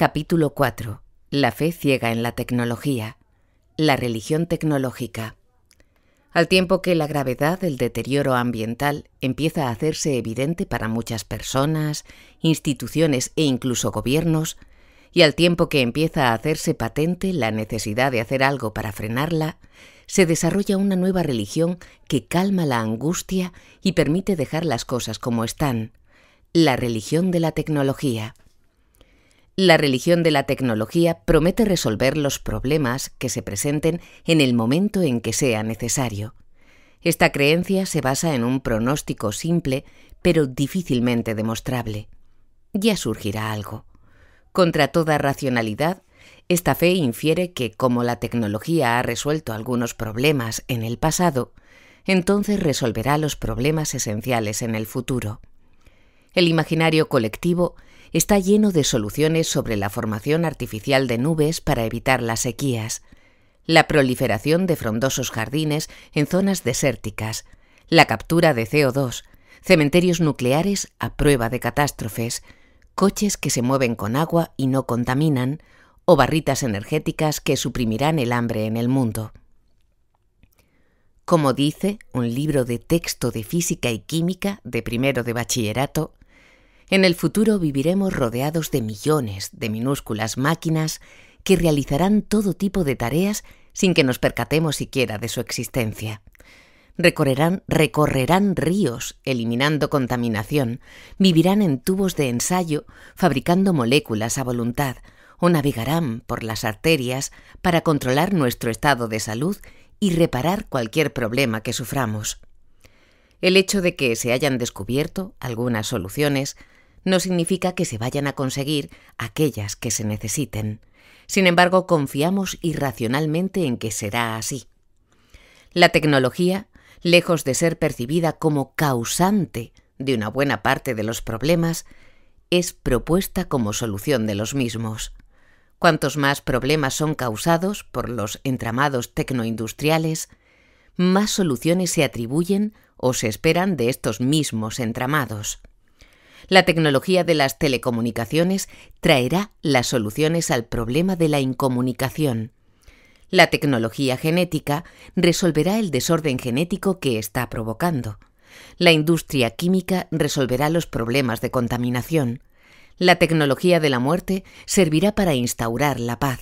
Capítulo 4. La fe ciega en la tecnología. La religión tecnológica. Al tiempo que la gravedad del deterioro ambiental empieza a hacerse evidente para muchas personas, instituciones e incluso gobiernos, y al tiempo que empieza a hacerse patente la necesidad de hacer algo para frenarla, se desarrolla una nueva religión que calma la angustia y permite dejar las cosas como están, la religión de la tecnología. La religión de la tecnología promete resolver los problemas que se presenten en el momento en que sea necesario. Esta creencia se basa en un pronóstico simple, pero difícilmente demostrable. Ya surgirá algo. Contra toda racionalidad, esta fe infiere que como la tecnología ha resuelto algunos problemas en el pasado, entonces resolverá los problemas esenciales en el futuro. El imaginario colectivo está lleno de soluciones sobre la formación artificial de nubes para evitar las sequías, la proliferación de frondosos jardines en zonas desérticas, la captura de CO2, cementerios nucleares a prueba de catástrofes, coches que se mueven con agua y no contaminan, o barritas energéticas que suprimirán el hambre en el mundo. Como dice un libro de texto de física y química de primero de bachillerato, en el futuro viviremos rodeados de millones de minúsculas máquinas que realizarán todo tipo de tareas sin que nos percatemos siquiera de su existencia. Recorrerán, recorrerán, ríos eliminando contaminación, vivirán en tubos de ensayo fabricando moléculas a voluntad o navegarán por las arterias para controlar nuestro estado de salud y reparar cualquier problema que suframos. El hecho de que se hayan descubierto algunas soluciones no significa que se vayan a conseguir aquellas que se necesiten. Sin embargo, confiamos irracionalmente en que será así. La tecnología, lejos de ser percibida como causante de una buena parte de los problemas, es propuesta como solución de los mismos. Cuantos más problemas son causados por los entramados tecnoindustriales, más soluciones se atribuyen o se esperan de estos mismos entramados. La tecnología de las telecomunicaciones traerá las soluciones al problema de la incomunicación. La tecnología genética resolverá el desorden genético que está provocando. La industria química resolverá los problemas de contaminación. La tecnología de la muerte servirá para instaurar la paz.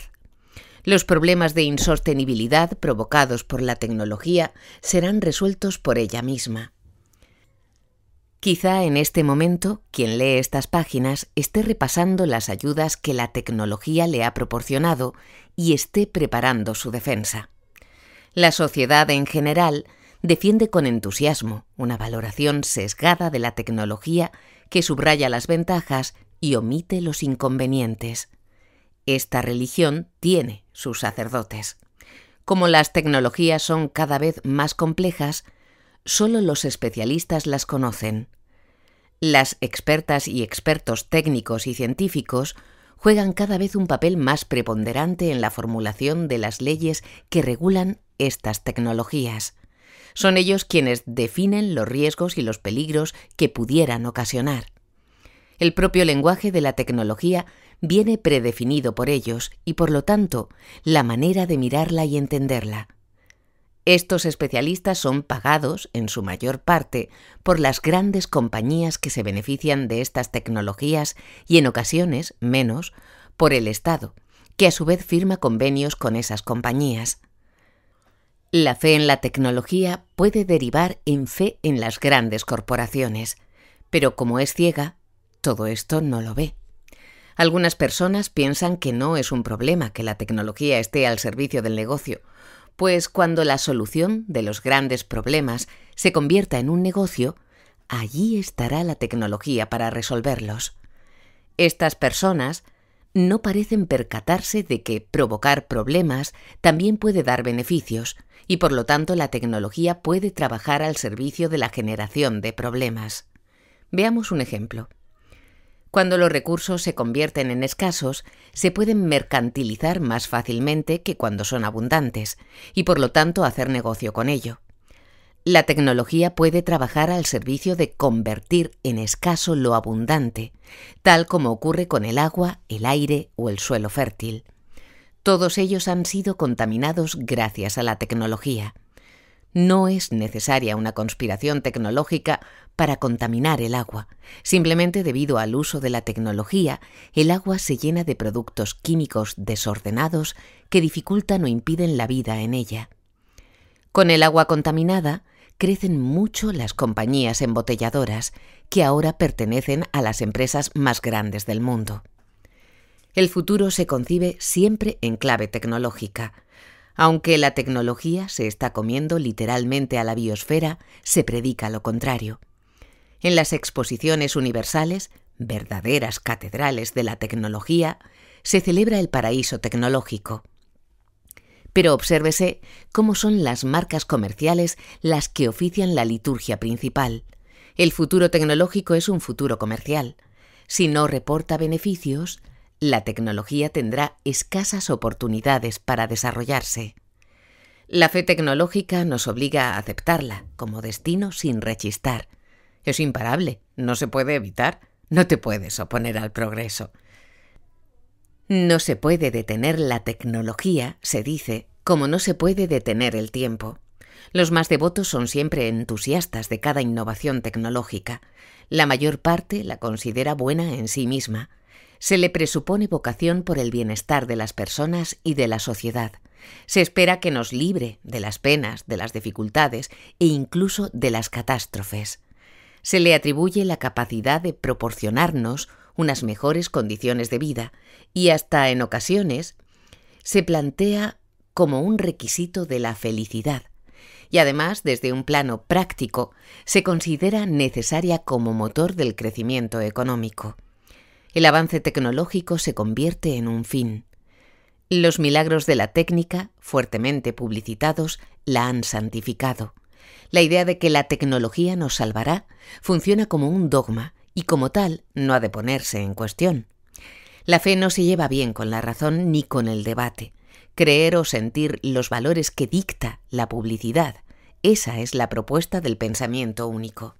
Los problemas de insostenibilidad provocados por la tecnología serán resueltos por ella misma. Quizá en este momento quien lee estas páginas esté repasando las ayudas que la tecnología le ha proporcionado y esté preparando su defensa. La sociedad en general defiende con entusiasmo una valoración sesgada de la tecnología que subraya las ventajas y omite los inconvenientes. Esta religión tiene sus sacerdotes. Como las tecnologías son cada vez más complejas, solo los especialistas las conocen. Las expertas y expertos técnicos y científicos juegan cada vez un papel más preponderante en la formulación de las leyes que regulan estas tecnologías. Son ellos quienes definen los riesgos y los peligros que pudieran ocasionar. El propio lenguaje de la tecnología viene predefinido por ellos y por lo tanto la manera de mirarla y entenderla. Estos especialistas son pagados, en su mayor parte, por las grandes compañías que se benefician de estas tecnologías y en ocasiones, menos, por el Estado, que a su vez firma convenios con esas compañías. La fe en la tecnología puede derivar en fe en las grandes corporaciones, pero como es ciega, todo esto no lo ve. Algunas personas piensan que no es un problema que la tecnología esté al servicio del negocio, pues cuando la solución de los grandes problemas se convierta en un negocio, allí estará la tecnología para resolverlos. Estas personas no parecen percatarse de que provocar problemas también puede dar beneficios, y por lo tanto la tecnología puede trabajar al servicio de la generación de problemas. Veamos un ejemplo. Cuando los recursos se convierten en escasos, se pueden mercantilizar más fácilmente que cuando son abundantes, y por lo tanto hacer negocio con ello. La tecnología puede trabajar al servicio de convertir en escaso lo abundante, tal como ocurre con el agua, el aire o el suelo fértil. Todos ellos han sido contaminados gracias a la tecnología. No es necesaria una conspiración tecnológica para contaminar el agua. Simplemente debido al uso de la tecnología, el agua se llena de productos químicos desordenados que dificultan o impiden la vida en ella. Con el agua contaminada, crecen mucho las compañías embotelladoras, que ahora pertenecen a las empresas más grandes del mundo. El futuro se concibe siempre en clave tecnológica. Aunque la tecnología se está comiendo literalmente a la biosfera, se predica lo contrario. En las exposiciones universales, verdaderas catedrales de la tecnología, se celebra el paraíso tecnológico. Pero obsérvese cómo son las marcas comerciales las que ofician la liturgia principal. El futuro tecnológico es un futuro comercial. Si no reporta beneficios, la tecnología tendrá escasas oportunidades para desarrollarse. La fe tecnológica nos obliga a aceptarla como destino sin rechistar. Es imparable, no se puede evitar, no te puedes oponer al progreso. No se puede detener la tecnología, se dice, como no se puede detener el tiempo. Los más devotos son siempre entusiastas de cada innovación tecnológica. La mayor parte la considera buena en sí misma, se le presupone vocación por el bienestar de las personas y de la sociedad. Se espera que nos libre de las penas, de las dificultades e incluso de las catástrofes. Se le atribuye la capacidad de proporcionarnos unas mejores condiciones de vida y hasta en ocasiones se plantea como un requisito de la felicidad y además desde un plano práctico se considera necesaria como motor del crecimiento económico. El avance tecnológico se convierte en un fin. Los milagros de la técnica, fuertemente publicitados, la han santificado. La idea de que la tecnología nos salvará funciona como un dogma y como tal no ha de ponerse en cuestión. La fe no se lleva bien con la razón ni con el debate. Creer o sentir los valores que dicta la publicidad, esa es la propuesta del pensamiento único.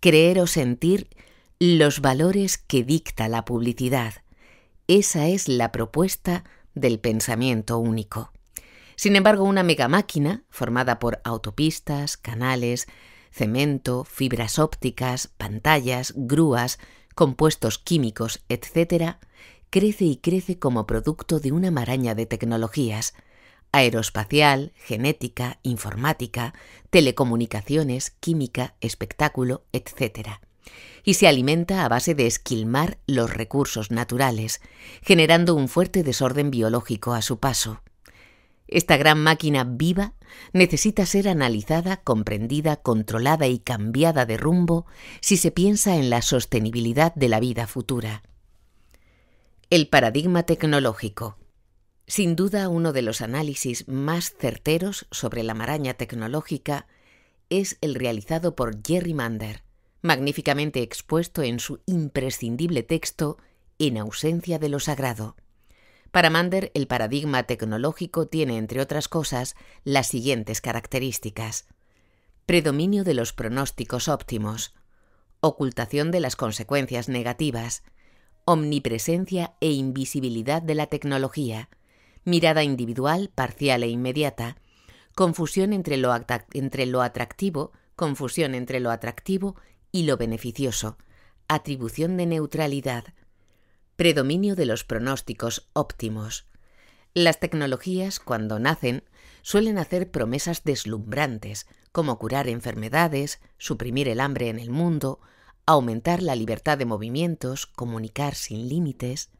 Creer o sentir los valores que dicta la publicidad. Esa es la propuesta del pensamiento único. Sin embargo, una megamáquina, formada por autopistas, canales, cemento, fibras ópticas, pantallas, grúas, compuestos químicos, etc., crece y crece como producto de una maraña de tecnologías aeroespacial, genética, informática, telecomunicaciones, química, espectáculo, etc y se alimenta a base de esquilmar los recursos naturales, generando un fuerte desorden biológico a su paso. Esta gran máquina viva necesita ser analizada, comprendida, controlada y cambiada de rumbo si se piensa en la sostenibilidad de la vida futura. El paradigma tecnológico. Sin duda uno de los análisis más certeros sobre la maraña tecnológica es el realizado por Jerry Mander, magníficamente expuesto en su imprescindible texto En ausencia de lo sagrado. Para Mander, el paradigma tecnológico tiene, entre otras cosas, las siguientes características. Predominio de los pronósticos óptimos, ocultación de las consecuencias negativas, omnipresencia e invisibilidad de la tecnología, mirada individual, parcial e inmediata, confusión entre lo, entre lo atractivo, confusión entre lo atractivo y lo beneficioso, atribución de neutralidad, predominio de los pronósticos óptimos. Las tecnologías, cuando nacen, suelen hacer promesas deslumbrantes, como curar enfermedades, suprimir el hambre en el mundo, aumentar la libertad de movimientos, comunicar sin límites.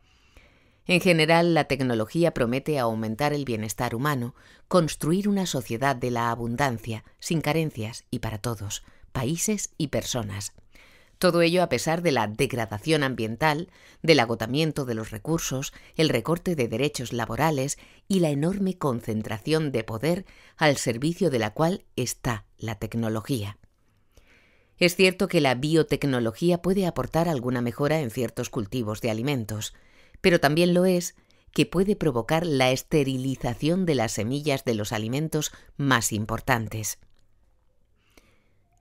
En general, la tecnología promete aumentar el bienestar humano, construir una sociedad de la abundancia, sin carencias y para todos, países y personas. Todo ello a pesar de la degradación ambiental, del agotamiento de los recursos, el recorte de derechos laborales y la enorme concentración de poder al servicio de la cual está la tecnología. Es cierto que la biotecnología puede aportar alguna mejora en ciertos cultivos de alimentos, pero también lo es que puede provocar la esterilización de las semillas de los alimentos más importantes.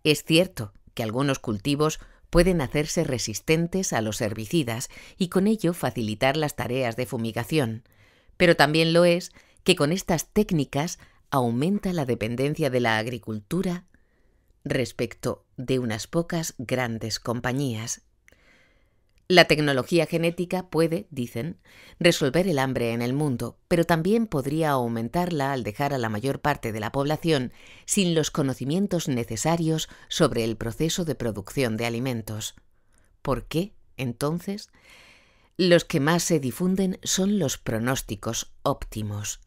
Es cierto que algunos cultivos pueden hacerse resistentes a los herbicidas y con ello facilitar las tareas de fumigación, pero también lo es que con estas técnicas aumenta la dependencia de la agricultura respecto de unas pocas grandes compañías. La tecnología genética puede, dicen, resolver el hambre en el mundo, pero también podría aumentarla al dejar a la mayor parte de la población sin los conocimientos necesarios sobre el proceso de producción de alimentos. ¿Por qué, entonces? Los que más se difunden son los pronósticos óptimos,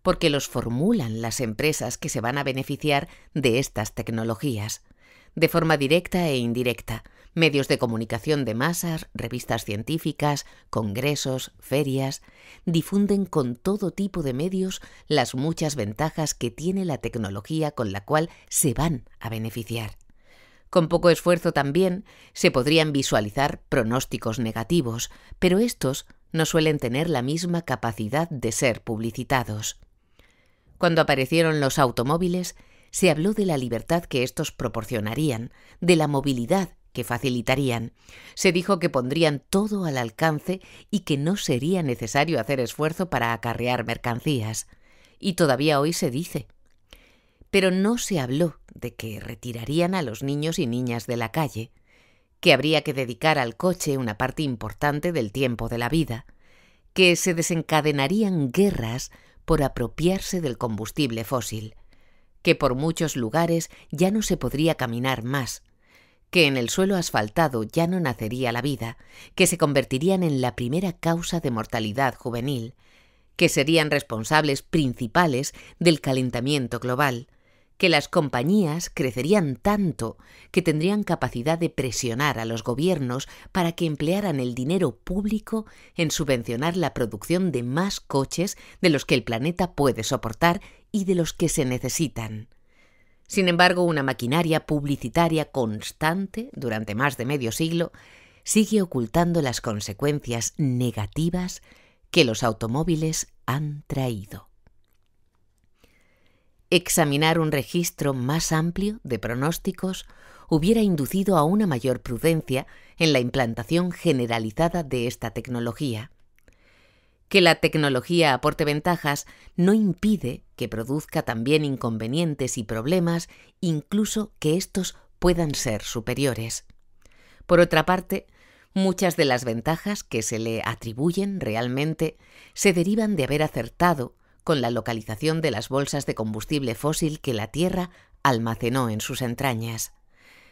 porque los formulan las empresas que se van a beneficiar de estas tecnologías, de forma directa e indirecta, medios de comunicación de masas, revistas científicas, congresos, ferias, difunden con todo tipo de medios las muchas ventajas que tiene la tecnología con la cual se van a beneficiar. Con poco esfuerzo también se podrían visualizar pronósticos negativos, pero estos no suelen tener la misma capacidad de ser publicitados. Cuando aparecieron los automóviles, se habló de la libertad que estos proporcionarían, de la movilidad que facilitarían. Se dijo que pondrían todo al alcance y que no sería necesario hacer esfuerzo para acarrear mercancías. Y todavía hoy se dice. Pero no se habló de que retirarían a los niños y niñas de la calle, que habría que dedicar al coche una parte importante del tiempo de la vida, que se desencadenarían guerras por apropiarse del combustible fósil, que por muchos lugares ya no se podría caminar más, que en el suelo asfaltado ya no nacería la vida, que se convertirían en la primera causa de mortalidad juvenil, que serían responsables principales del calentamiento global, que las compañías crecerían tanto que tendrían capacidad de presionar a los gobiernos para que emplearan el dinero público en subvencionar la producción de más coches de los que el planeta puede soportar y de los que se necesitan sin embargo, una maquinaria publicitaria constante durante más de medio siglo sigue ocultando las consecuencias negativas que los automóviles han traído. Examinar un registro más amplio de pronósticos hubiera inducido a una mayor prudencia en la implantación generalizada de esta tecnología que la tecnología aporte ventajas no impide que produzca también inconvenientes y problemas, incluso que estos puedan ser superiores. Por otra parte, muchas de las ventajas que se le atribuyen realmente se derivan de haber acertado con la localización de las bolsas de combustible fósil que la Tierra almacenó en sus entrañas.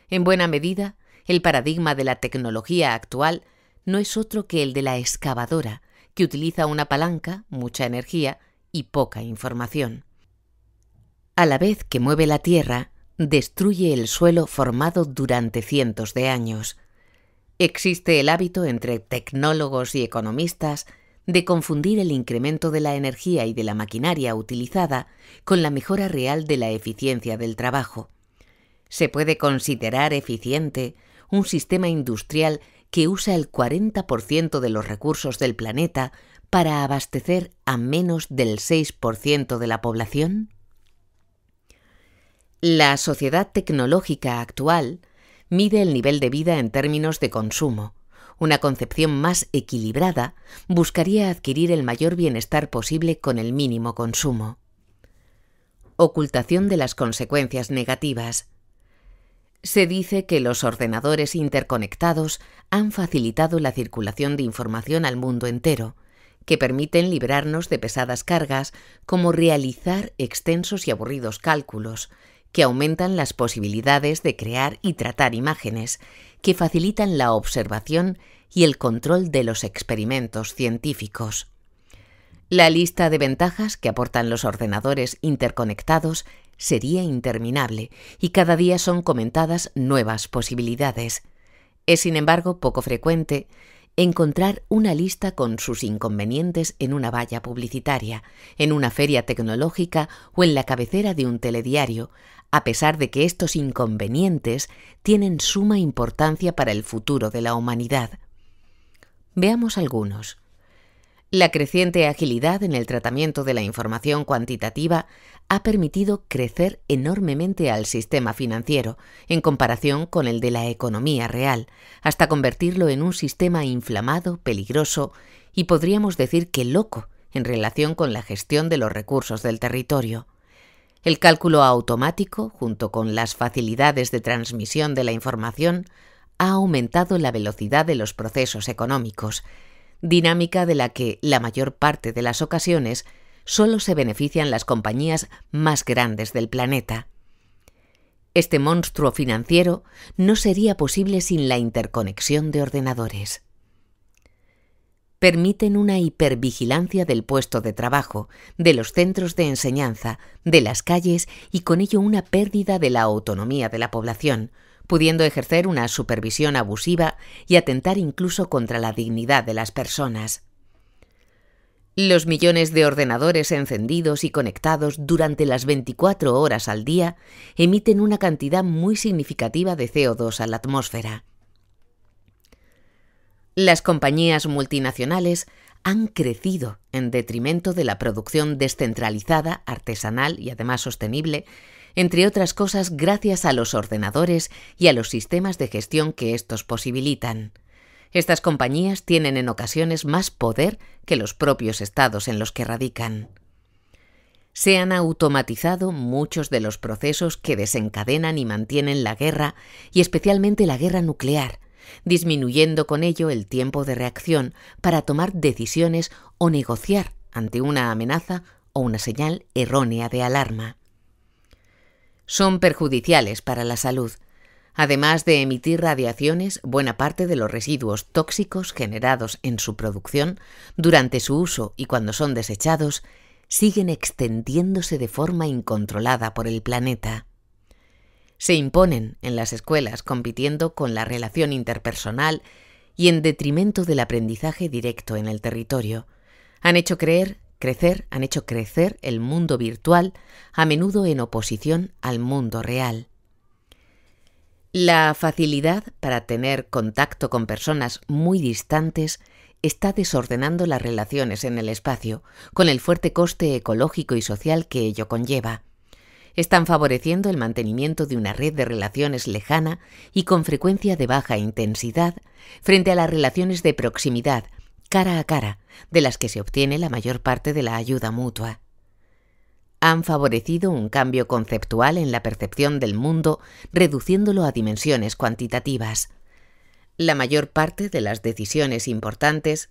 En buena medida, el paradigma de la tecnología actual no es otro que el de la excavadora, que utiliza una palanca, mucha energía y poca información. A la vez que mueve la Tierra, destruye el suelo formado durante cientos de años. Existe el hábito entre tecnólogos y economistas de confundir el incremento de la energía y de la maquinaria utilizada con la mejora real de la eficiencia del trabajo. Se puede considerar eficiente un sistema industrial que usa el 40% de los recursos del planeta para abastecer a menos del 6% de la población? La sociedad tecnológica actual mide el nivel de vida en términos de consumo. Una concepción más equilibrada buscaría adquirir el mayor bienestar posible con el mínimo consumo. Ocultación de las consecuencias negativas. Se dice que los ordenadores interconectados han facilitado la circulación de información al mundo entero, que permiten librarnos de pesadas cargas como realizar extensos y aburridos cálculos, que aumentan las posibilidades de crear y tratar imágenes, que facilitan la observación y el control de los experimentos científicos. La lista de ventajas que aportan los ordenadores interconectados sería interminable y cada día son comentadas nuevas posibilidades. Es, sin embargo, poco frecuente encontrar una lista con sus inconvenientes en una valla publicitaria, en una feria tecnológica o en la cabecera de un telediario, a pesar de que estos inconvenientes tienen suma importancia para el futuro de la humanidad. Veamos algunos. La creciente agilidad en el tratamiento de la información cuantitativa ha permitido crecer enormemente al sistema financiero en comparación con el de la economía real, hasta convertirlo en un sistema inflamado, peligroso y podríamos decir que loco en relación con la gestión de los recursos del territorio. El cálculo automático, junto con las facilidades de transmisión de la información, ha aumentado la velocidad de los procesos económicos, dinámica de la que la mayor parte de las ocasiones solo se benefician las compañías más grandes del planeta. Este monstruo financiero no sería posible sin la interconexión de ordenadores. Permiten una hipervigilancia del puesto de trabajo, de los centros de enseñanza, de las calles y con ello una pérdida de la autonomía de la población, pudiendo ejercer una supervisión abusiva y atentar incluso contra la dignidad de las personas. Los millones de ordenadores encendidos y conectados durante las 24 horas al día emiten una cantidad muy significativa de CO2 a la atmósfera. Las compañías multinacionales han crecido en detrimento de la producción descentralizada, artesanal y además sostenible entre otras cosas gracias a los ordenadores y a los sistemas de gestión que estos posibilitan. Estas compañías tienen en ocasiones más poder que los propios estados en los que radican. Se han automatizado muchos de los procesos que desencadenan y mantienen la guerra, y especialmente la guerra nuclear, disminuyendo con ello el tiempo de reacción para tomar decisiones o negociar ante una amenaza o una señal errónea de alarma son perjudiciales para la salud, además de emitir radiaciones, buena parte de los residuos tóxicos generados en su producción, durante su uso y cuando son desechados, siguen extendiéndose de forma incontrolada por el planeta. Se imponen en las escuelas compitiendo con la relación interpersonal y en detrimento del aprendizaje directo en el territorio. Han hecho creer crecer, han hecho crecer el mundo virtual, a menudo en oposición al mundo real. La facilidad para tener contacto con personas muy distantes está desordenando las relaciones en el espacio, con el fuerte coste ecológico y social que ello conlleva. Están favoreciendo el mantenimiento de una red de relaciones lejana y con frecuencia de baja intensidad frente a las relaciones de proximidad cara a cara, de las que se obtiene la mayor parte de la ayuda mutua. Han favorecido un cambio conceptual en la percepción del mundo, reduciéndolo a dimensiones cuantitativas. La mayor parte de las decisiones importantes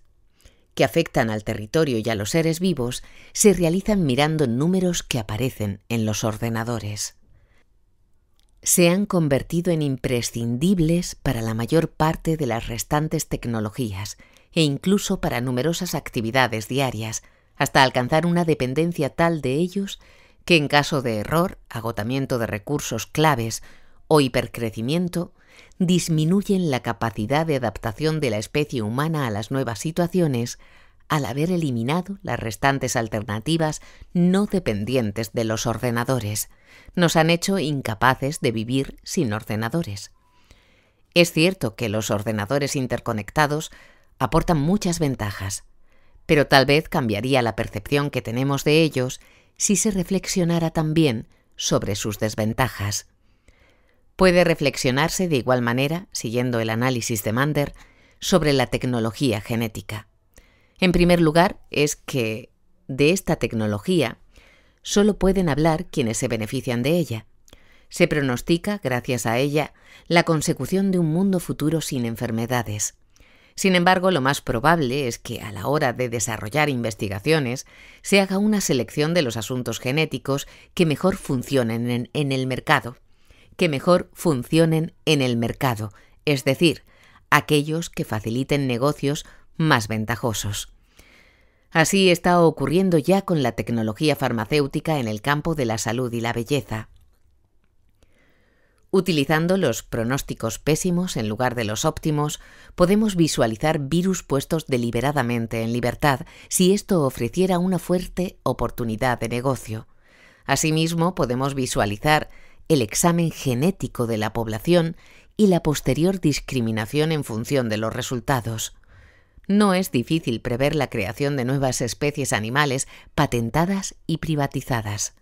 que afectan al territorio y a los seres vivos se realizan mirando números que aparecen en los ordenadores. Se han convertido en imprescindibles para la mayor parte de las restantes tecnologías e incluso para numerosas actividades diarias, hasta alcanzar una dependencia tal de ellos que en caso de error, agotamiento de recursos claves o hipercrecimiento, disminuyen la capacidad de adaptación de la especie humana a las nuevas situaciones al haber eliminado las restantes alternativas no dependientes de los ordenadores. Nos han hecho incapaces de vivir sin ordenadores. Es cierto que los ordenadores interconectados aportan muchas ventajas, pero tal vez cambiaría la percepción que tenemos de ellos si se reflexionara también sobre sus desventajas. Puede reflexionarse de igual manera, siguiendo el análisis de Mander, sobre la tecnología genética. En primer lugar, es que de esta tecnología solo pueden hablar quienes se benefician de ella. Se pronostica, gracias a ella, la consecución de un mundo futuro sin enfermedades. Sin embargo, lo más probable es que a la hora de desarrollar investigaciones se haga una selección de los asuntos genéticos que mejor funcionen en, el mercado, que mejor funcionen en el mercado, es decir, aquellos que faciliten negocios más ventajosos. Así está ocurriendo ya con la tecnología farmacéutica en el campo de la salud y la belleza. Utilizando los pronósticos pésimos en lugar de los óptimos, podemos visualizar virus puestos deliberadamente en libertad si esto ofreciera una fuerte oportunidad de negocio. Asimismo, podemos visualizar el examen genético de la población y la posterior discriminación en función de los resultados. No es difícil prever la creación de nuevas especies animales patentadas y privatizadas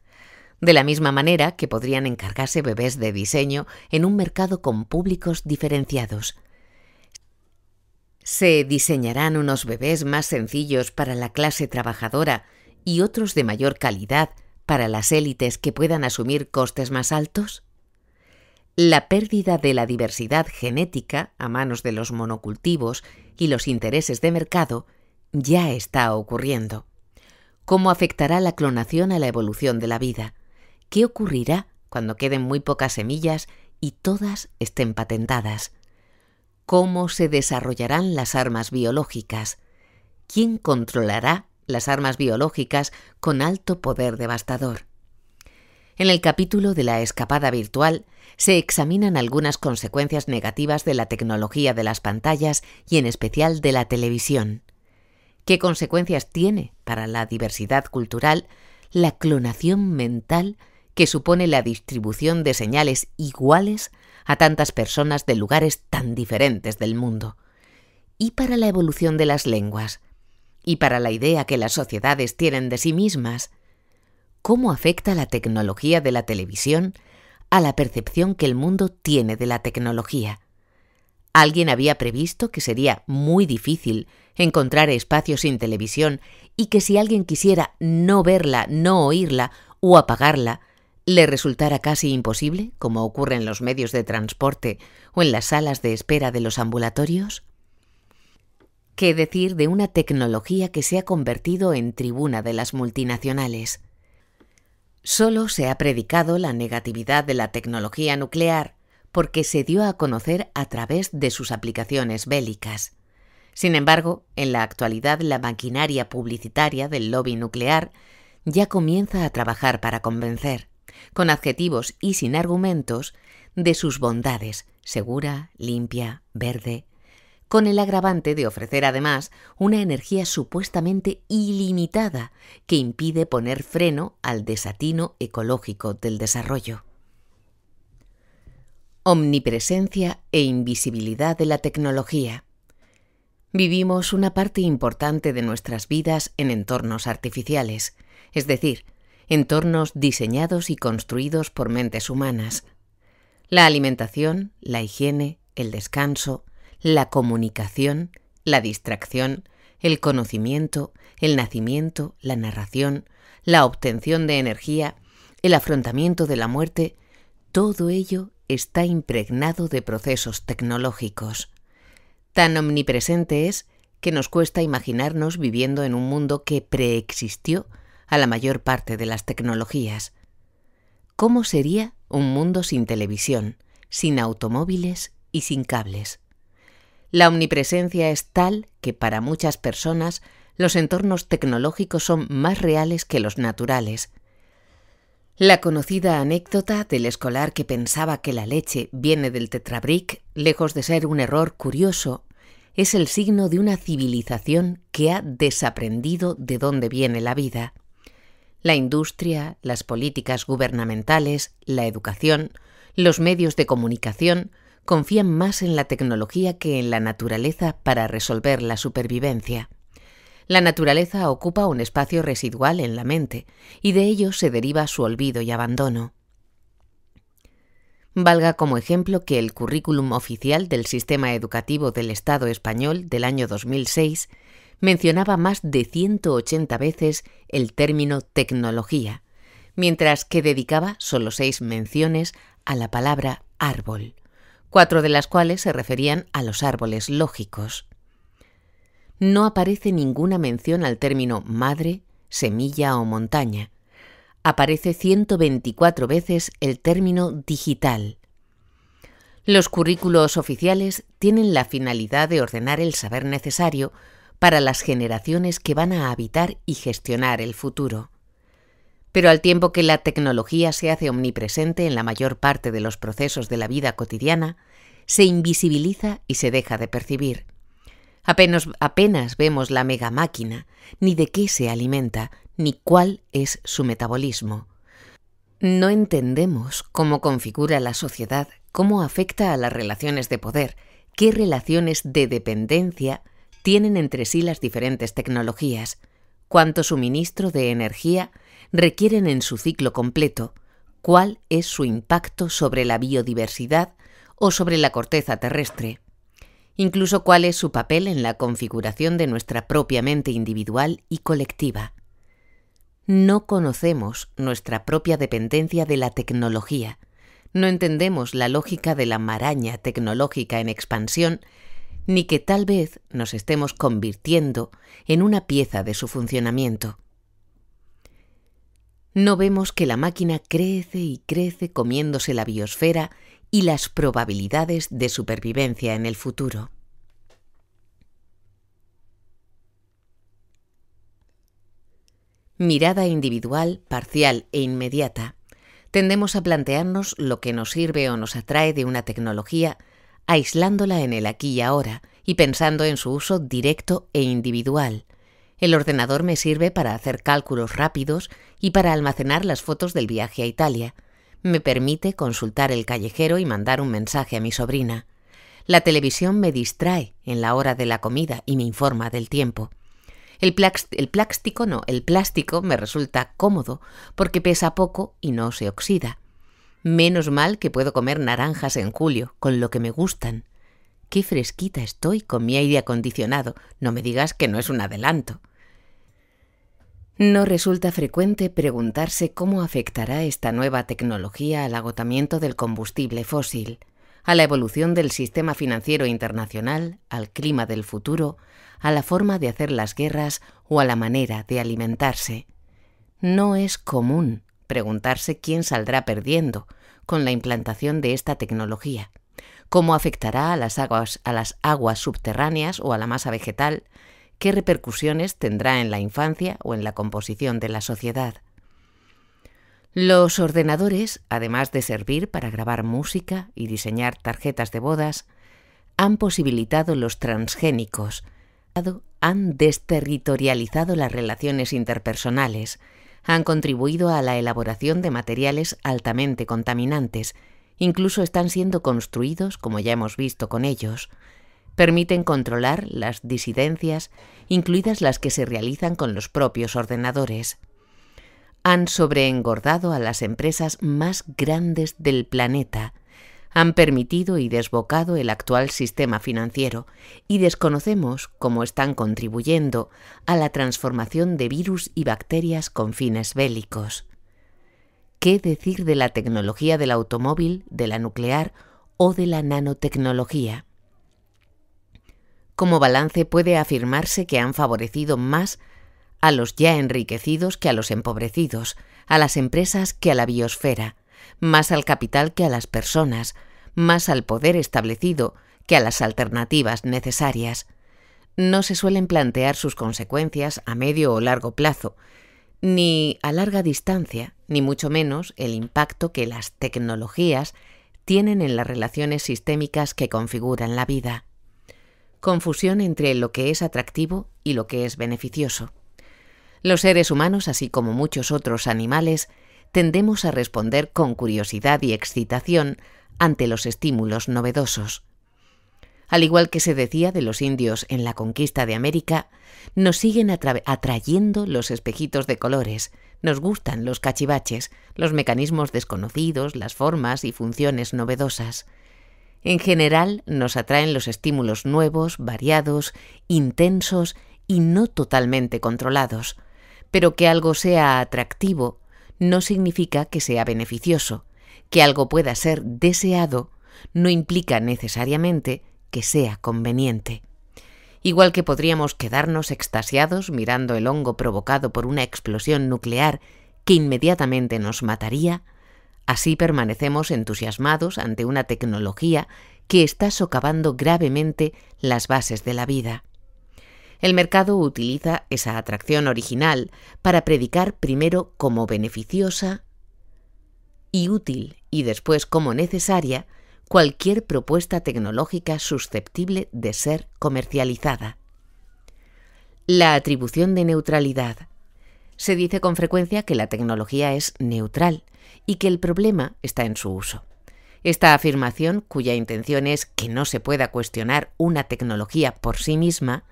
de la misma manera que podrían encargarse bebés de diseño en un mercado con públicos diferenciados. Se diseñarán unos bebés más sencillos para la clase trabajadora y otros de mayor calidad para las élites que puedan asumir costes más altos. La pérdida de la diversidad genética a manos de los monocultivos y los intereses de mercado ya está ocurriendo. ¿Cómo afectará la clonación a la evolución de la vida? ¿Qué ocurrirá cuando queden muy pocas semillas y todas estén patentadas? ¿Cómo se desarrollarán las armas biológicas? ¿Quién controlará las armas biológicas con alto poder devastador? En el capítulo de la escapada virtual se examinan algunas consecuencias negativas de la tecnología de las pantallas y en especial de la televisión. ¿Qué consecuencias tiene para la diversidad cultural la clonación mental que supone la distribución de señales iguales a tantas personas de lugares tan diferentes del mundo, y para la evolución de las lenguas, y para la idea que las sociedades tienen de sí mismas, cómo afecta la tecnología de la televisión a la percepción que el mundo tiene de la tecnología. Alguien había previsto que sería muy difícil encontrar espacios sin televisión y que si alguien quisiera no verla, no oírla o apagarla, le resultara casi imposible, como ocurre en los medios de transporte o en las salas de espera de los ambulatorios? ¿Qué decir de una tecnología que se ha convertido en tribuna de las multinacionales? Solo se ha predicado la negatividad de la tecnología nuclear porque se dio a conocer a través de sus aplicaciones bélicas. Sin embargo, en la actualidad la maquinaria publicitaria del lobby nuclear ya comienza a trabajar para convencer con adjetivos y sin argumentos, de sus bondades, segura, limpia, verde, con el agravante de ofrecer además una energía supuestamente ilimitada que impide poner freno al desatino ecológico del desarrollo. Omnipresencia e invisibilidad de la tecnología. Vivimos una parte importante de nuestras vidas en entornos artificiales, es decir, entornos diseñados y construidos por mentes humanas. La alimentación, la higiene, el descanso, la comunicación, la distracción, el conocimiento, el nacimiento, la narración, la obtención de energía, el afrontamiento de la muerte, todo ello está impregnado de procesos tecnológicos. Tan omnipresente es que nos cuesta imaginarnos viviendo en un mundo que preexistió a la mayor parte de las tecnologías. ¿Cómo sería un mundo sin televisión, sin automóviles y sin cables? La omnipresencia es tal que para muchas personas los entornos tecnológicos son más reales que los naturales. La conocida anécdota del escolar que pensaba que la leche viene del tetrabric, lejos de ser un error curioso, es el signo de una civilización que ha desaprendido de dónde viene la vida la industria, las políticas gubernamentales, la educación, los medios de comunicación confían más en la tecnología que en la naturaleza para resolver la supervivencia. La naturaleza ocupa un espacio residual en la mente y de ello se deriva su olvido y abandono. Valga como ejemplo que el currículum oficial del sistema educativo del Estado español del año 2006 mencionaba más de 180 veces el término tecnología, mientras que dedicaba solo seis menciones a la palabra árbol, cuatro de las cuales se referían a los árboles lógicos. No aparece ninguna mención al término madre, semilla o montaña. Aparece 124 veces el término digital. Los currículos oficiales tienen la finalidad de ordenar el saber necesario para las generaciones que van a habitar y gestionar el futuro. Pero al tiempo que la tecnología se hace omnipresente en la mayor parte de los procesos de la vida cotidiana, se invisibiliza y se deja de percibir. Apenas, vemos la mega máquina, ni de qué se alimenta, ni cuál es su metabolismo. No entendemos cómo configura la sociedad, cómo afecta a las relaciones de poder, qué relaciones de dependencia tienen entre sí las diferentes tecnologías, cuánto suministro de energía requieren en su ciclo completo, cuál es su impacto sobre la biodiversidad o sobre la corteza terrestre, incluso cuál es su papel en la configuración de nuestra propia mente individual y colectiva. No conocemos nuestra propia dependencia de la tecnología, no entendemos la lógica de la maraña tecnológica en expansión ni que tal vez nos estemos convirtiendo en una pieza de su funcionamiento. No vemos que la máquina crece y crece comiéndose la biosfera y las probabilidades de supervivencia en el futuro. Mirada individual, parcial e inmediata. Tendemos a plantearnos lo que nos sirve o nos atrae de una tecnología aislándola en el aquí y ahora y pensando en su uso directo e individual. El ordenador me sirve para hacer cálculos rápidos y para almacenar las fotos del viaje a Italia. Me permite consultar el callejero y mandar un mensaje a mi sobrina. La televisión me distrae en la hora de la comida y me informa del tiempo. El, el plástico no, el plástico me resulta cómodo porque pesa poco y no se oxida. Menos mal que puedo comer naranjas en julio, con lo que me gustan. Qué fresquita estoy con mi aire acondicionado. No me digas que no es un adelanto. No resulta frecuente preguntarse cómo afectará esta nueva tecnología al agotamiento del combustible fósil, a la evolución del sistema financiero internacional, al clima del futuro, a la forma de hacer las guerras o a la manera de alimentarse. No es común preguntarse quién saldrá perdiendo con la implantación de esta tecnología, cómo afectará a las aguas, a las aguas subterráneas o a la masa vegetal, qué repercusiones tendrá en la infancia o en la composición de la sociedad. Los ordenadores, además de servir para grabar música y diseñar tarjetas de bodas, han posibilitado los transgénicos, han desterritorializado las relaciones interpersonales han contribuido a la elaboración de materiales altamente contaminantes, incluso están siendo construidos, como ya hemos visto con ellos. Permiten controlar las disidencias, incluidas las que se realizan con los propios ordenadores. Han sobreengordado a las empresas más grandes del planeta, han permitido y desbocado el actual sistema financiero y desconocemos cómo están contribuyendo a la transformación de virus y bacterias con fines bélicos. ¿Qué decir de la tecnología del automóvil, de la nuclear o de la nanotecnología? Como balance puede afirmarse que han favorecido más a los ya enriquecidos que a los empobrecidos, a las empresas que a la biosfera, más al capital que a las personas, más al poder establecido que a las alternativas necesarias. No se suelen plantear sus consecuencias a medio o largo plazo, ni a larga distancia, ni mucho menos el impacto que las tecnologías tienen en las relaciones sistémicas que configuran la vida. Confusión entre lo que es atractivo y lo que es beneficioso. Los seres humanos, así como muchos otros animales, tendemos a responder con curiosidad y excitación ante los estímulos novedosos. Al igual que se decía de los indios en la conquista de América, nos siguen atrayendo los espejitos de colores, nos gustan los cachivaches, los mecanismos desconocidos, las formas y funciones novedosas. En general, nos atraen los estímulos nuevos, variados, intensos y no totalmente controlados. Pero que algo sea atractivo no significa que sea beneficioso. Que algo pueda ser deseado no implica necesariamente que sea conveniente. Igual que podríamos quedarnos extasiados mirando el hongo provocado por una explosión nuclear que inmediatamente nos mataría, así permanecemos entusiasmados ante una tecnología que está socavando gravemente las bases de la vida. El mercado utiliza esa atracción original para predicar primero como beneficiosa y útil y después como necesaria cualquier propuesta tecnológica susceptible de ser comercializada. La atribución de neutralidad. Se dice con frecuencia que la tecnología es neutral y que el problema está en su uso. Esta afirmación, cuya intención es que no se pueda cuestionar una tecnología por sí misma,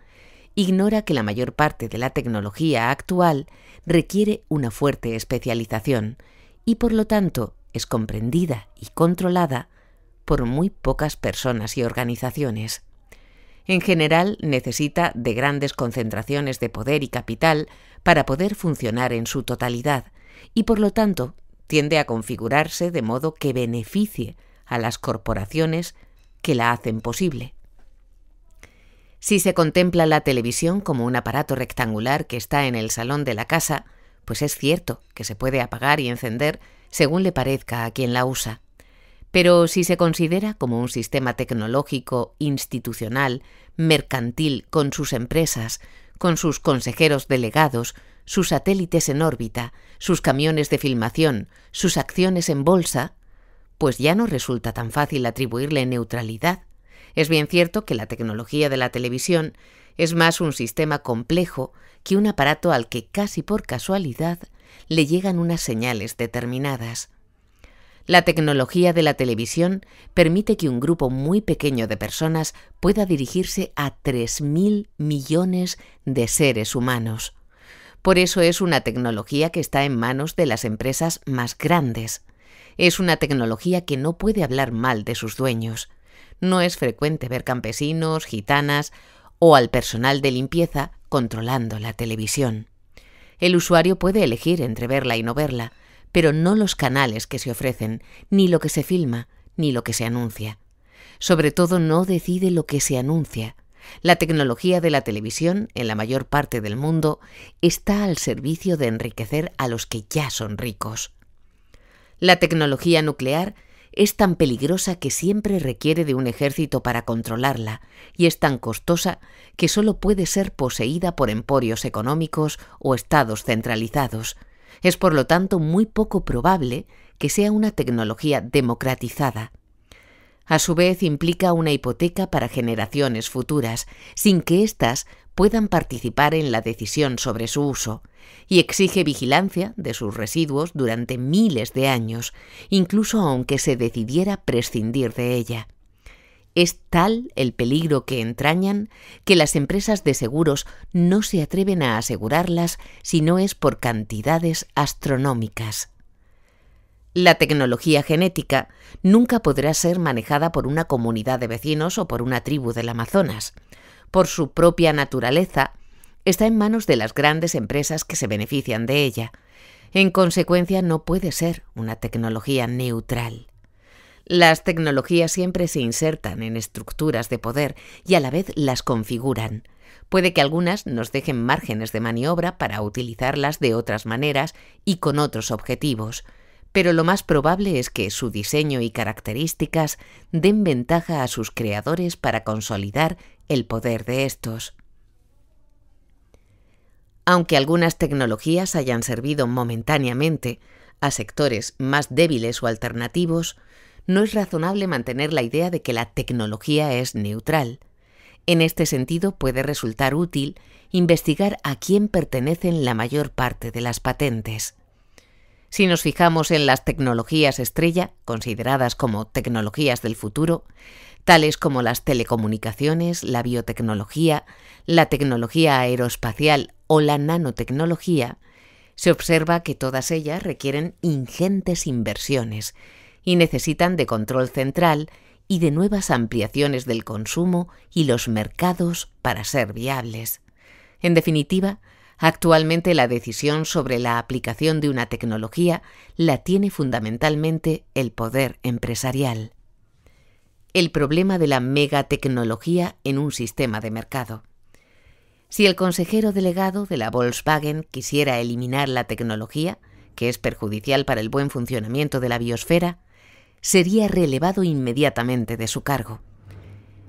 ignora que la mayor parte de la tecnología actual requiere una fuerte especialización, y por lo tanto es comprendida y controlada por muy pocas personas y organizaciones. En general necesita de grandes concentraciones de poder y capital para poder funcionar en su totalidad y por lo tanto tiende a configurarse de modo que beneficie a las corporaciones que la hacen posible. Si se contempla la televisión como un aparato rectangular que está en el salón de la casa, pues es cierto que se puede apagar y encender según le parezca a quien la usa. Pero si se considera como un sistema tecnológico, institucional, mercantil, con sus empresas, con sus consejeros delegados, sus satélites en órbita, sus camiones de filmación, sus acciones en bolsa, pues ya no resulta tan fácil atribuirle neutralidad. Es bien cierto que la tecnología de la televisión es más un sistema complejo que un aparato al que casi por casualidad le llegan unas señales determinadas. La tecnología de la televisión permite que un grupo muy pequeño de personas pueda dirigirse a 3.000 millones de seres humanos. Por eso es una tecnología que está en manos de las empresas más grandes. Es una tecnología que no puede hablar mal de sus dueños. No es frecuente ver campesinos, gitanas o al personal de limpieza controlando la televisión. El usuario puede elegir entre verla y no verla, pero no los canales que se ofrecen, ni lo que se filma, ni lo que se anuncia. Sobre todo no decide lo que se anuncia. La tecnología de la televisión, en la mayor parte del mundo, está al servicio de enriquecer a los que ya son ricos. La tecnología nuclear es tan peligrosa que siempre requiere de un ejército para controlarla y es tan costosa que solo puede ser poseída por emporios económicos o estados centralizados. Es por lo tanto muy poco probable que sea una tecnología democratizada. A su vez implica una hipoteca para generaciones futuras, sin que éstas puedan participar en la decisión sobre su uso, y exige vigilancia de sus residuos durante miles de años, incluso aunque se decidiera prescindir de ella. Es tal el peligro que entrañan que las empresas de seguros no se atreven a asegurarlas si no es por cantidades astronómicas. La tecnología genética nunca podrá ser manejada por una comunidad de vecinos o por una tribu del Amazonas. Por su propia naturaleza, está en manos de las grandes empresas que se benefician de ella. En consecuencia, no puede ser una tecnología neutral. Las tecnologías siempre se insertan en estructuras de poder y a la vez las configuran. Puede que algunas nos dejen márgenes de maniobra para utilizarlas de otras maneras y con otros objetivos, pero lo más probable es que su diseño y características den ventaja a sus creadores para consolidar el poder de estos. Aunque algunas tecnologías hayan servido momentáneamente a sectores más débiles o alternativos, no es razonable mantener la idea de que la tecnología es neutral. En este sentido puede resultar útil investigar a quién pertenecen la mayor parte de las patentes. Si nos fijamos en las tecnologías estrella, consideradas como tecnologías del futuro, tales como las telecomunicaciones, la biotecnología, la tecnología aeroespacial o la nanotecnología, se observa que todas ellas requieren ingentes inversiones y necesitan de control central y de nuevas ampliaciones del consumo y los mercados para ser viables. En definitiva, Actualmente la decisión sobre la aplicación de una tecnología la tiene fundamentalmente el poder empresarial. El problema de la megatecnología en un sistema de mercado. Si el consejero delegado de la Volkswagen quisiera eliminar la tecnología, que es perjudicial para el buen funcionamiento de la biosfera, sería relevado inmediatamente de su cargo.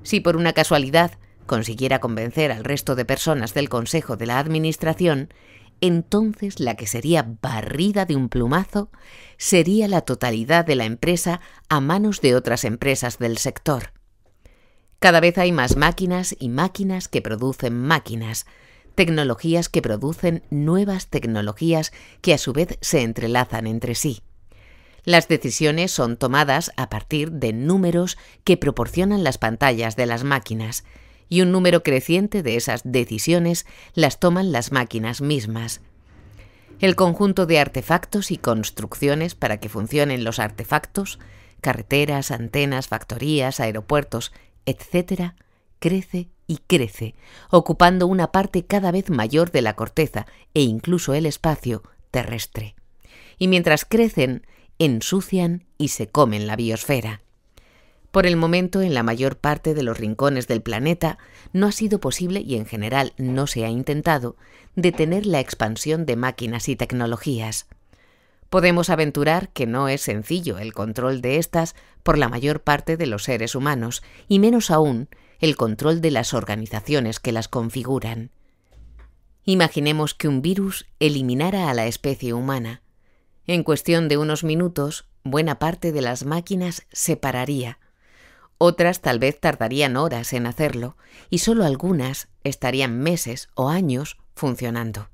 Si por una casualidad consiguiera convencer al resto de personas del Consejo de la Administración, entonces la que sería barrida de un plumazo sería la totalidad de la empresa a manos de otras empresas del sector. Cada vez hay más máquinas y máquinas que producen máquinas, tecnologías que producen nuevas tecnologías que a su vez se entrelazan entre sí. Las decisiones son tomadas a partir de números que proporcionan las pantallas de las máquinas, y un número creciente de esas decisiones las toman las máquinas mismas. El conjunto de artefactos y construcciones para que funcionen los artefactos, carreteras, antenas, factorías, aeropuertos, etc., crece y crece, ocupando una parte cada vez mayor de la corteza e incluso el espacio terrestre. Y mientras crecen, ensucian y se comen la biosfera. Por el momento, en la mayor parte de los rincones del planeta no ha sido posible y en general no se ha intentado detener la expansión de máquinas y tecnologías. Podemos aventurar que no es sencillo el control de estas por la mayor parte de los seres humanos, y menos aún el control de las organizaciones que las configuran. Imaginemos que un virus eliminara a la especie humana. En cuestión de unos minutos, buena parte de las máquinas se pararía, otras tal vez tardarían horas en hacerlo y solo algunas estarían meses o años funcionando.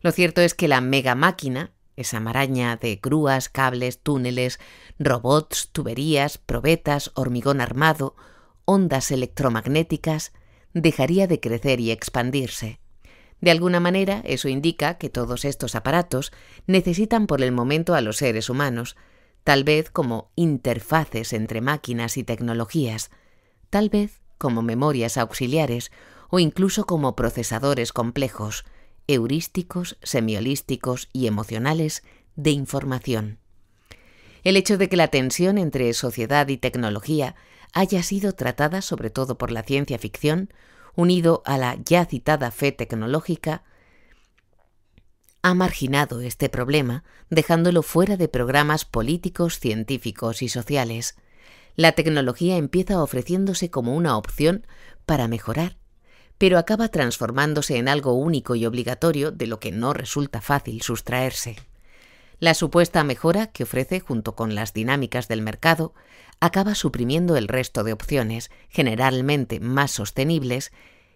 Lo cierto es que la mega máquina, esa maraña de grúas, cables, túneles, robots, tuberías, probetas, hormigón armado, ondas electromagnéticas, dejaría de crecer y expandirse. De alguna manera, eso indica que todos estos aparatos necesitan por el momento a los seres humanos, tal vez como interfaces entre máquinas y tecnologías, tal vez como memorias auxiliares o incluso como procesadores complejos, heurísticos, semiolísticos y emocionales de información. El hecho de que la tensión entre sociedad y tecnología haya sido tratada sobre todo por la ciencia ficción, unido a la ya citada fe tecnológica, ha marginado este problema dejándolo fuera de programas políticos, científicos y sociales. La tecnología empieza ofreciéndose como una opción para mejorar, pero acaba transformándose en algo único y obligatorio de lo que no resulta fácil sustraerse. La supuesta mejora que ofrece junto con las dinámicas del mercado acaba suprimiendo el resto de opciones, generalmente más sostenibles,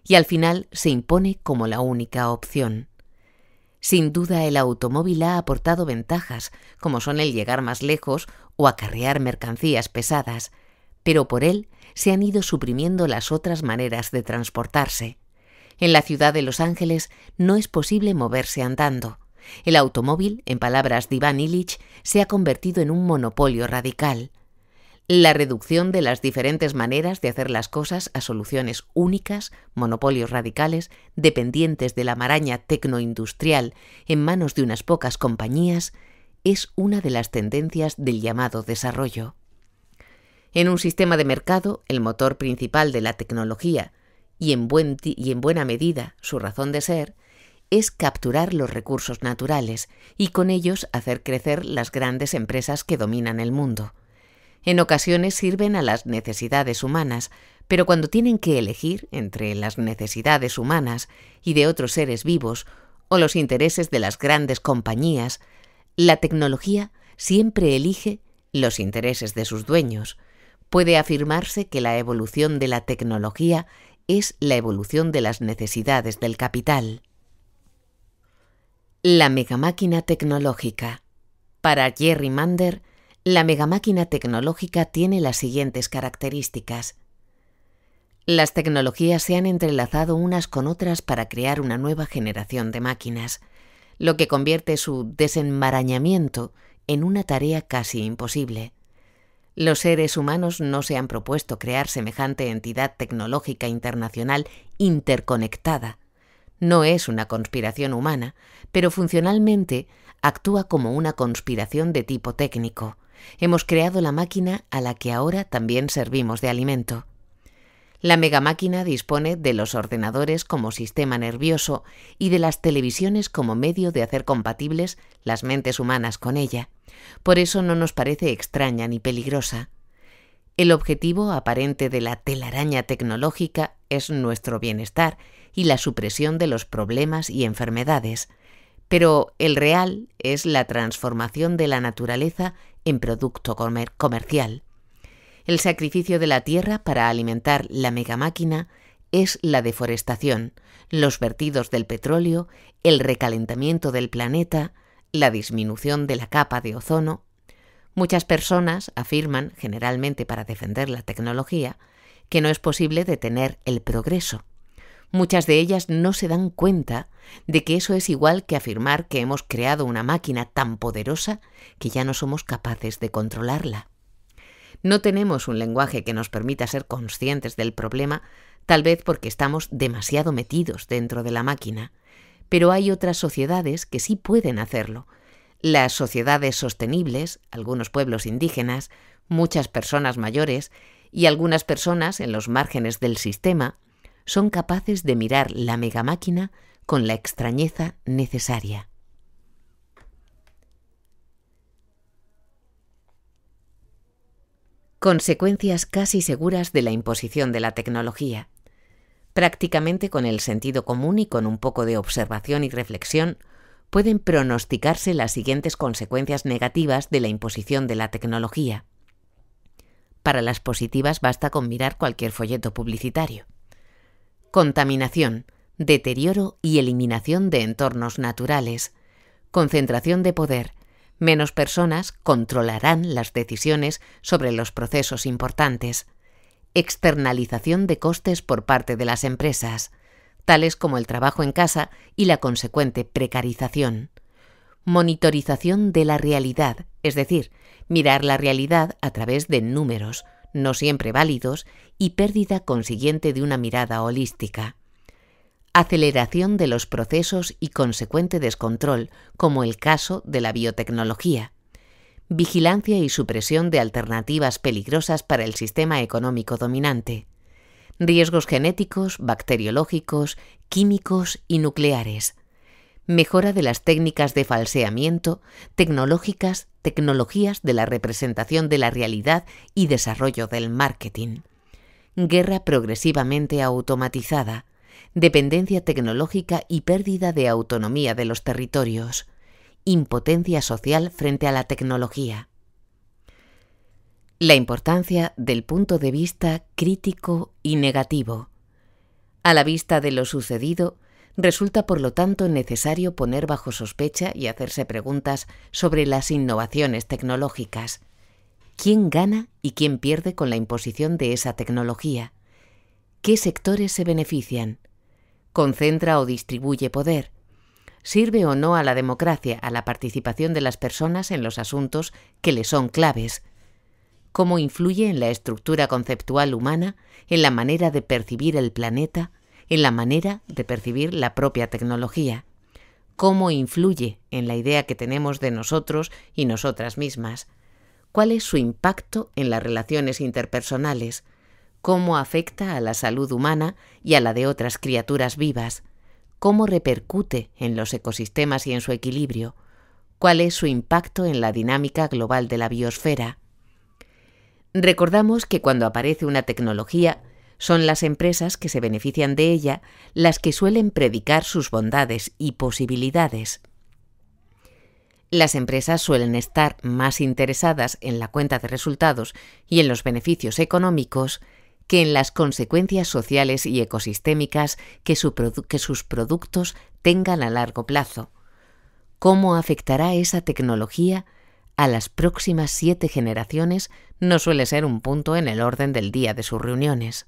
y al final se impone como la única opción. Sin duda el automóvil ha aportado ventajas, como son el llegar más lejos o acarrear mercancías pesadas, pero por él se han ido suprimiendo las otras maneras de transportarse. En la ciudad de Los Ángeles no es posible moverse andando. El automóvil, en palabras de Ivan Illich, se ha convertido en un monopolio radical la reducción de las diferentes maneras de hacer las cosas a soluciones únicas, monopolios radicales, dependientes de la maraña tecnoindustrial en manos de unas pocas compañías, es una de las tendencias del llamado desarrollo. En un sistema de mercado, el motor principal de la tecnología, y en, y en buena medida su razón de ser, es capturar los recursos naturales y con ellos hacer crecer las grandes empresas que dominan el mundo. En ocasiones sirven a las necesidades humanas, pero cuando tienen que elegir entre las necesidades humanas y de otros seres vivos o los intereses de las grandes compañías, la tecnología siempre elige los intereses de sus dueños. Puede afirmarse que la evolución de la tecnología es la evolución de las necesidades del capital. La megamáquina tecnológica. Para Jerry Mander, la megamáquina tecnológica tiene las siguientes características. Las tecnologías se han entrelazado unas con otras para crear una nueva generación de máquinas, lo que convierte su desenmarañamiento en una tarea casi imposible. Los seres humanos no se han propuesto crear semejante entidad tecnológica internacional interconectada. No es una conspiración humana, pero funcionalmente actúa como una conspiración de tipo técnico hemos creado la máquina a la que ahora también servimos de alimento. La megamáquina dispone de los ordenadores como sistema nervioso y de las televisiones como medio de hacer compatibles las mentes humanas con ella. Por eso no nos parece extraña ni peligrosa. El objetivo aparente de la telaraña tecnológica es nuestro bienestar y la supresión de los problemas y enfermedades, pero el real es la transformación de la naturaleza en producto comercial. El sacrificio de la tierra para alimentar la megamáquina es la deforestación, los vertidos del petróleo, el recalentamiento del planeta, la disminución de la capa de ozono. Muchas personas afirman, generalmente para defender la tecnología, que no es posible detener el progreso. Muchas de ellas no se dan cuenta de que eso es igual que afirmar que hemos creado una máquina tan poderosa que ya no somos capaces de controlarla. No tenemos un lenguaje que nos permita ser conscientes del problema, tal vez porque estamos demasiado metidos dentro de la máquina, pero hay otras sociedades que sí pueden hacerlo. Las sociedades sostenibles, algunos pueblos indígenas, muchas personas mayores y algunas personas en los márgenes del sistema son capaces de mirar la megamáquina con la extrañeza necesaria. Consecuencias casi seguras de la imposición de la tecnología. Prácticamente con el sentido común y con un poco de observación y reflexión, pueden pronosticarse las siguientes consecuencias negativas de la imposición de la tecnología. Para las positivas basta con mirar cualquier folleto publicitario contaminación, deterioro y eliminación de entornos naturales, concentración de poder, menos personas controlarán las decisiones sobre los procesos importantes, externalización de costes por parte de las empresas, tales como el trabajo en casa y la consecuente precarización, monitorización de la realidad, es decir, mirar la realidad a través de números, no siempre válidos, y pérdida consiguiente de una mirada holística. Aceleración de los procesos y consecuente descontrol, como el caso de la biotecnología. Vigilancia y supresión de alternativas peligrosas para el sistema económico dominante. Riesgos genéticos, bacteriológicos, químicos y nucleares mejora de las técnicas de falseamiento, tecnológicas tecnologías de la representación de la realidad y desarrollo del marketing. Guerra progresivamente automatizada, dependencia tecnológica y pérdida de autonomía de los territorios, impotencia social frente a la tecnología. La importancia del punto de vista crítico y negativo. A la vista de lo sucedido, Resulta, por lo tanto, necesario poner bajo sospecha y hacerse preguntas sobre las innovaciones tecnológicas. ¿Quién gana y quién pierde con la imposición de esa tecnología? ¿Qué sectores se benefician? ¿Concentra o distribuye poder? ¿Sirve o no a la democracia, a la participación de las personas en los asuntos que le son claves? ¿Cómo influye en la estructura conceptual humana, en la manera de percibir el planeta, en la manera de percibir la propia tecnología, cómo influye en la idea que tenemos de nosotros y nosotras mismas, cuál es su impacto en las relaciones interpersonales, cómo afecta a la salud humana y a la de otras criaturas vivas, cómo repercute en los ecosistemas y en su equilibrio, cuál es su impacto en la dinámica global de la biosfera. Recordamos que cuando aparece una tecnología son las empresas que se benefician de ella las que suelen predicar sus bondades y posibilidades. Las empresas suelen estar más interesadas en la cuenta de resultados y en los beneficios económicos que en las consecuencias sociales y ecosistémicas que, sus productos tengan a largo plazo. ¿Cómo afectará esa tecnología a las próximas siete generaciones no suele ser un punto en el orden del día de sus reuniones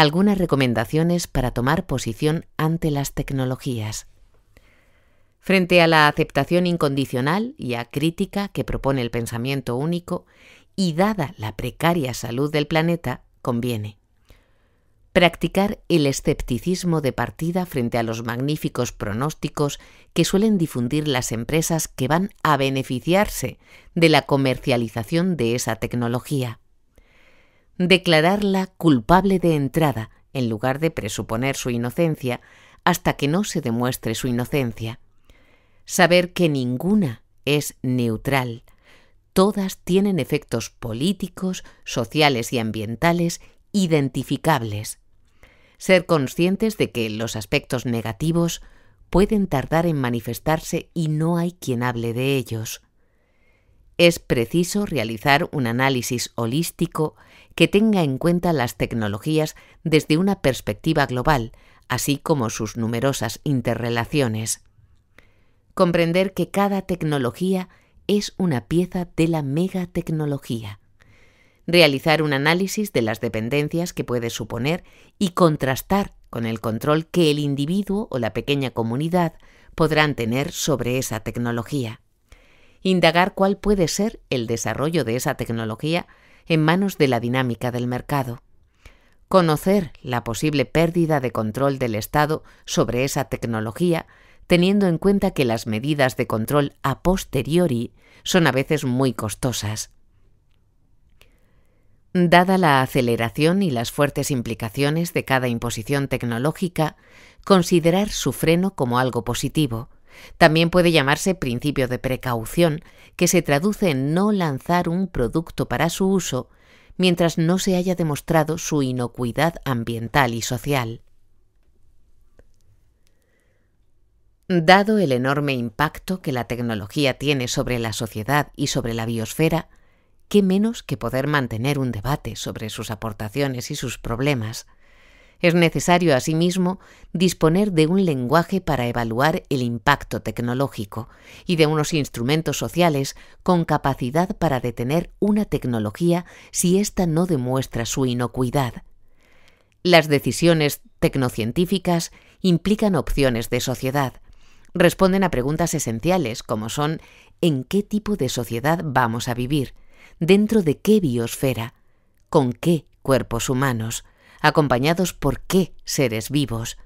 algunas recomendaciones para tomar posición ante las tecnologías. Frente a la aceptación incondicional y a crítica que propone el pensamiento único, y dada la precaria salud del planeta, conviene practicar el escepticismo de partida frente a los magníficos pronósticos que suelen difundir las empresas que van a beneficiarse de la comercialización de esa tecnología declararla culpable de entrada, en lugar de presuponer su inocencia, hasta que no se demuestre su inocencia. Saber que ninguna es neutral. Todas tienen efectos políticos, sociales y ambientales identificables. Ser conscientes de que los aspectos negativos pueden tardar en manifestarse y no hay quien hable de ellos es preciso realizar un análisis holístico que tenga en cuenta las tecnologías desde una perspectiva global, así como sus numerosas interrelaciones. Comprender que cada tecnología es una pieza de la megatecnología. Realizar un análisis de las dependencias que puede suponer y contrastar con el control que el individuo o la pequeña comunidad podrán tener sobre esa tecnología indagar cuál puede ser el desarrollo de esa tecnología en manos de la dinámica del mercado, conocer la posible pérdida de control del Estado sobre esa tecnología, teniendo en cuenta que las medidas de control a posteriori son a veces muy costosas. Dada la aceleración y las fuertes implicaciones de cada imposición tecnológica, considerar su freno como algo positivo, también puede llamarse principio de precaución, que se traduce en no lanzar un producto para su uso mientras no se haya demostrado su inocuidad ambiental y social. Dado el enorme impacto que la tecnología tiene sobre la sociedad y sobre la biosfera, qué menos que poder mantener un debate sobre sus aportaciones y sus problemas. Es necesario, asimismo, disponer de un lenguaje para evaluar el impacto tecnológico y de unos instrumentos sociales con capacidad para detener una tecnología si ésta no demuestra su inocuidad. Las decisiones tecnocientíficas implican opciones de sociedad. Responden a preguntas esenciales como son ¿en qué tipo de sociedad vamos a vivir? ¿Dentro de qué biosfera? ¿Con qué cuerpos humanos? acompañados por qué seres vivos.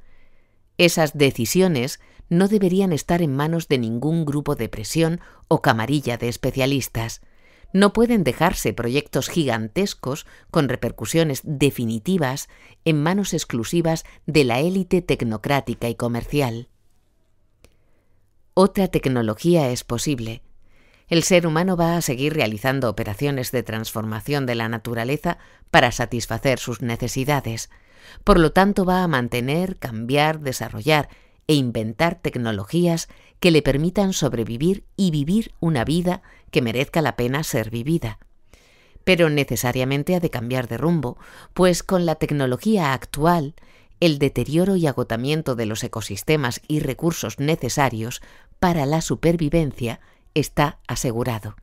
Esas decisiones no deberían estar en manos de ningún grupo de presión o camarilla de especialistas. No pueden dejarse proyectos gigantescos con repercusiones definitivas en manos exclusivas de la élite tecnocrática y comercial. Otra tecnología es posible, el ser humano va a seguir realizando operaciones de transformación de la naturaleza para satisfacer sus necesidades. Por lo tanto, va a mantener, cambiar, desarrollar e inventar tecnologías que le permitan sobrevivir y vivir una vida que merezca la pena ser vivida. Pero necesariamente ha de cambiar de rumbo, pues con la tecnología actual, el deterioro y agotamiento de los ecosistemas y recursos necesarios para la supervivencia está asegurado.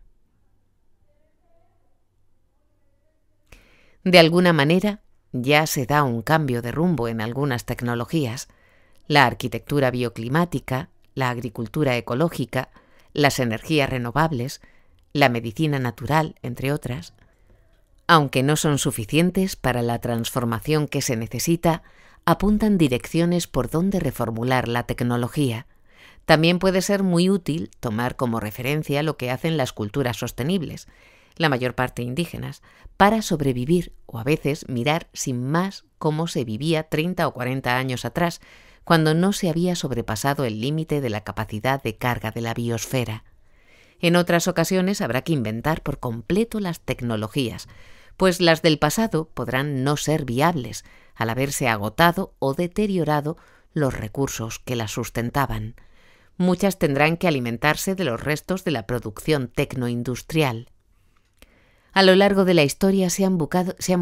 De alguna manera, ya se da un cambio de rumbo en algunas tecnologías, la arquitectura bioclimática, la agricultura ecológica, las energías renovables, la medicina natural, entre otras, aunque no son suficientes para la transformación que se necesita, apuntan direcciones por donde reformular la tecnología, también puede ser muy útil tomar como referencia lo que hacen las culturas sostenibles, la mayor parte indígenas, para sobrevivir o a veces mirar sin más cómo se vivía 30 o 40 años atrás, cuando no se había sobrepasado el límite de la capacidad de carga de la biosfera. En otras ocasiones habrá que inventar por completo las tecnologías, pues las del pasado podrán no ser viables al haberse agotado o deteriorado los recursos que las sustentaban muchas tendrán que alimentarse de los restos de la producción tecnoindustrial. A lo largo de la historia se han,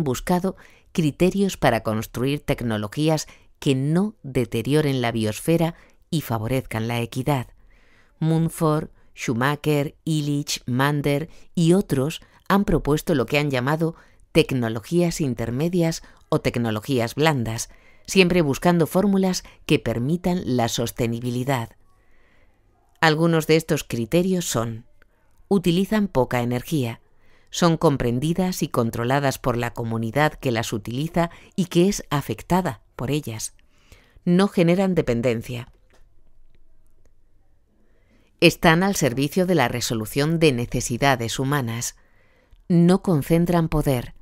buscado criterios para construir tecnologías que no deterioren la biosfera y favorezcan la equidad. Munford, Schumacher, Illich, Mander y otros han propuesto lo que han llamado tecnologías intermedias o tecnologías blandas, siempre buscando fórmulas que permitan la sostenibilidad. Algunos de estos criterios son, utilizan poca energía, son comprendidas y controladas por la comunidad que las utiliza y que es afectada por ellas, no generan dependencia, están al servicio de la resolución de necesidades humanas, no concentran poder,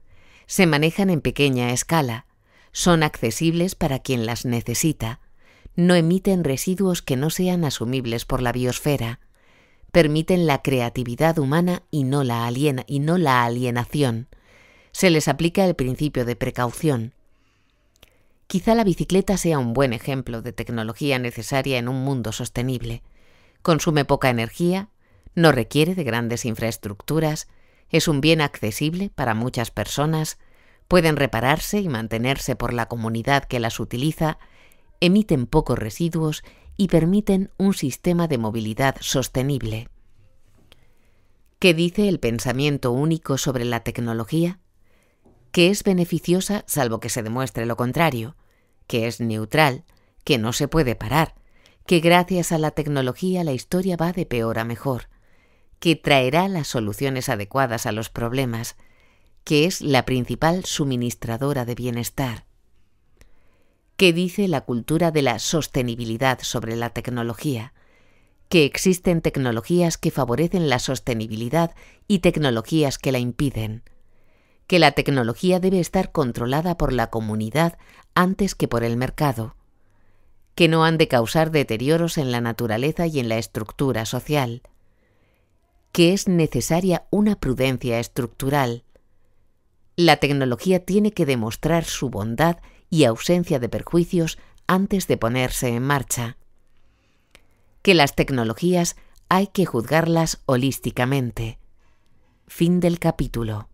se manejan en pequeña escala, son accesibles para quien las necesita, no emiten residuos que no sean asumibles por la biosfera, permiten la creatividad humana y no la, alienación. Se les aplica el principio de precaución. Quizá la bicicleta sea un buen ejemplo de tecnología necesaria en un mundo sostenible. Consume poca energía, no requiere de grandes infraestructuras, es un bien accesible para muchas personas, pueden repararse y mantenerse por la comunidad que las utiliza emiten pocos residuos y permiten un sistema de movilidad sostenible. ¿Qué dice el pensamiento único sobre la tecnología? Que es beneficiosa salvo que se demuestre lo contrario, que es neutral, que no se puede parar, que gracias a la tecnología la historia va de peor a mejor, que traerá las soluciones adecuadas a los problemas, que es la principal suministradora de bienestar, ¿Qué dice la cultura de la sostenibilidad sobre la tecnología, que existen tecnologías que favorecen la sostenibilidad y tecnologías que la impiden, que la tecnología debe estar controlada por la comunidad antes que por el mercado, que no han de causar deterioros en la naturaleza y en la estructura social, que es necesaria una prudencia estructural. La tecnología tiene que demostrar su bondad y ausencia de perjuicios antes de ponerse en marcha. Que las tecnologías hay que juzgarlas holísticamente. Fin del capítulo.